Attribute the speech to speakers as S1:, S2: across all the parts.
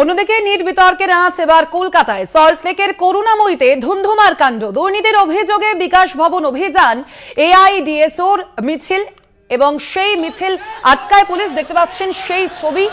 S1: অন্যদিকে নিট বিতর্কের আঁচ এবার কলকাতায় সল্টলেকের করুণাময়ীতে ধুন্ধুমার কাণ্ড দুর্নীতির অভিযোগে বিকাশ ভবন অভিযান এআইডিএসওর মিছিল এবং সেই মিছিল আটকায় পুলিশ দেখতে পাচ্ছেন সেই ছবি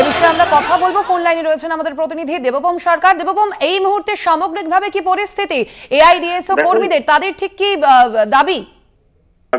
S1: এ বিষয়ে আমরা কথা বলবো ফোন লাইনে রয়েছেন আমাদের প্রতিনিধি দেববম সরকার দেবপম এই মুহূর্তে সামগ্রিকভাবে কি পরিস্থিতি এআইডিএস ও কর্মীদের তাদের ঠিক কি দাবি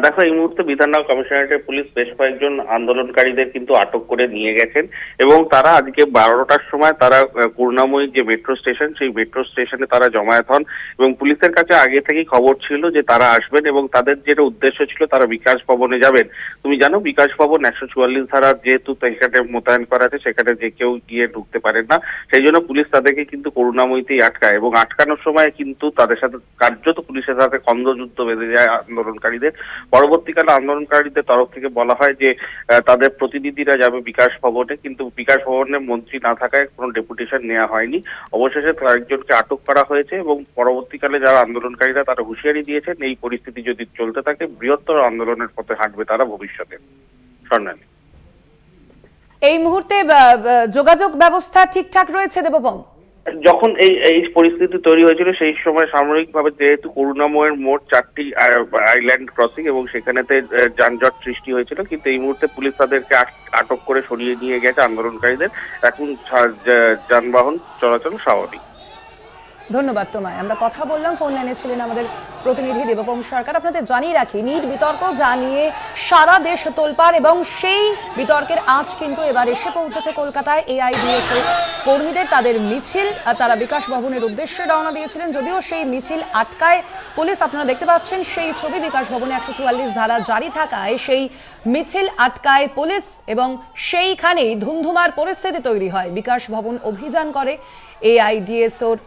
S2: দেখো এই মুহূর্তে বিধাননগর কমিশনারেটের পুলিশ বেশ কয়েকজন আন্দোলনকারীদের কিন্তু আটক করে নিয়ে গেছেন এবং তারা আজকে বারোটার সময় তারা করুণাময়ী যে মেট্রো স্টেশন সেই মেট্রো স্টেশনে তারা জমায়েত হন এবং পুলিশের কাছে আগে থেকেই খবর ছিল যে তারা আসবেন এবং তাদের যেটা উদ্দেশ্য ছিল তারা বিকাশ ভবনে যাবেন তুমি জানো বিকাশ ভবন একশো চুয়াল্লিশ ধারা যেহেতু সেখানে মোতায়েন করা আছে সেখানে যে কেউ গিয়ে ঢুকতে পারেন না সেই জন্য পুলিশ তাদেরকে কিন্তু করুণাময়ীতেই আটকায় এবং আটকানোর সময় কিন্তু তাদের সাথে কার্যত পুলিশের সাথে খন্দযুদ্ধ বেঁধে যায় আন্দোলনকারীদের পরবর্তীকালে আন্দোলনকারীদের তরফ থেকে বলা হয় যে তাদের প্রতিনিধিরা যাবে বিকাশ ভবনে কিন্তু বিকাশ ভবনে মন্ত্রী না থাকায় কোনো ডেপুটেশন নেওয়া হয়নি অবশেষে একজনকে আটক করা হয়েছে এবং পরবর্তীকালে যারা আন্দোলনকারীরা তারা হুঁশিয়ারি দিয়েছেন এই পরিস্থিতি যদি চলতে থাকে বৃহত্তর আন্দোলনের পথে হাঁটবে তারা ভবিষ্যতে স্বর্ণালী
S1: এই মুহূর্তে যোগাযোগ ব্যবস্থা ঠিকঠাক রয়েছে দেববন্ধু
S2: যখন এই এই পরিস্থিতি তৈরি হয়েছিল সেই সময় ভাবে যেহেতু করুণাময়ের মোট চারটি আইল্যান্ড ক্রসিং এবং সেখানেতে যানজট সৃষ্টি হয়েছিল কিন্তু এই মুহূর্তে পুলিশ তাদেরকে আটক করে সরিয়ে নিয়ে গেছে আন্দোলনকারীদের এখন যানবাহন চলাচল স্বাভাবিক
S1: ধন্যবাদ তোমায় আমরা কথা বললাম ফোন লাইনে ছিলেন আমাদের প্রতিনিধি দেবপম সরকার আপনাদের জানিয়ে রাখি নিট বিতর্ক জানিয়ে সারা দেশ তোলপাড় এবং সেই বিতর্কের আজ কিন্তু এবার এসে পৌঁছেছে কলকাতায় এআইডিএস এর কর্মীদের তাদের মিছিল তারা বিকাশ ভবনের উদ্দেশ্যে রওনা দিয়েছিলেন যদিও সেই মিছিল আটকায় পুলিশ আপনারা দেখতে পাচ্ছেন সেই ছবি বিকাশ ভবনে একশো চুয়াল্লিশ ধারা জারি থাকায় সেই মিছিল আটকায় পুলিশ এবং সেইখানেই ধুমধুমার পরিস্থিতি তৈরি হয় বিকাশ ভবন অভিযান করে এআইডিএস ওর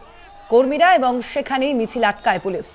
S1: কর্মীরা এবং সেখানেই মিছিল আটকায় পুলিশ